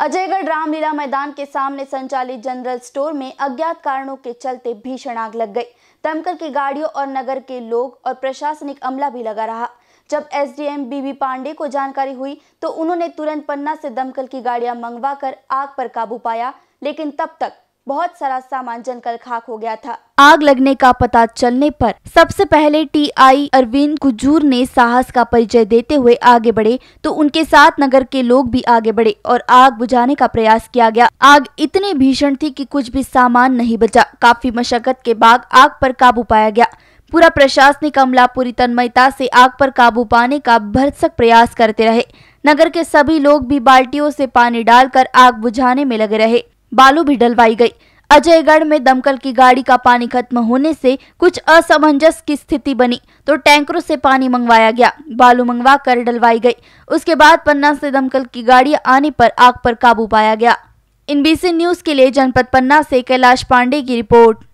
अजयगढ़ रामलीला मैदान के सामने संचालित जनरल स्टोर में अज्ञात कारणों के चलते भीषण आग लग गई दमकल की गाड़ियों और नगर के लोग और प्रशासनिक अमला भी लगा रहा जब एसडीएम बीबी पांडे को जानकारी हुई तो उन्होंने तुरंत पन्ना से दमकल की गाड़ियां मंगवाकर आग पर काबू पाया लेकिन तब तक बहुत सारा सामान जलकर खाक हो गया था आग लगने का पता चलने पर सबसे पहले टीआई अरविंद कुजूर ने साहस का परिचय देते हुए आगे बढ़े तो उनके साथ नगर के लोग भी आगे बढ़े और आग बुझाने का प्रयास किया गया आग इतनी भीषण थी कि कुछ भी सामान नहीं बचा काफी मशक्कत के बाद आग पर काबू पाया गया पूरा प्रशासनिक अमला पूरी तन्मयता से आग पर काबू पाने का भरसक प्रयास करते रहे नगर के सभी लोग भी बाल्टियों से पानी डालकर आग बुझाने में लगे रहे बालू भी डलवाई गई अजयगढ़ में दमकल की गाड़ी का पानी खत्म होने से कुछ असमंजस की स्थिति बनी तो टैंकरों से पानी मंगवाया गया बालू मंगवा कर डलवाई गई उसके बाद पन्ना से दमकल की गाड़ी आने पर आग पर काबू पाया गया इन बीसी न्यूज के लिए जनपद पन्ना से कैलाश पांडे की रिपोर्ट